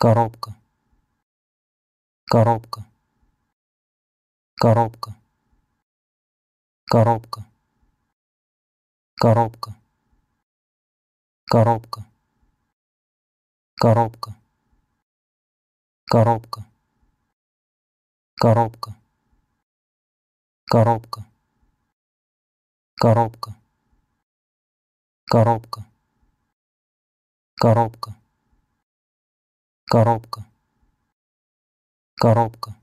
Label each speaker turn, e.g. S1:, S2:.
S1: коробка коробка коробка коробка коробка коробка коробка коробка коробка коробка коробка коробка коробка коробка коробка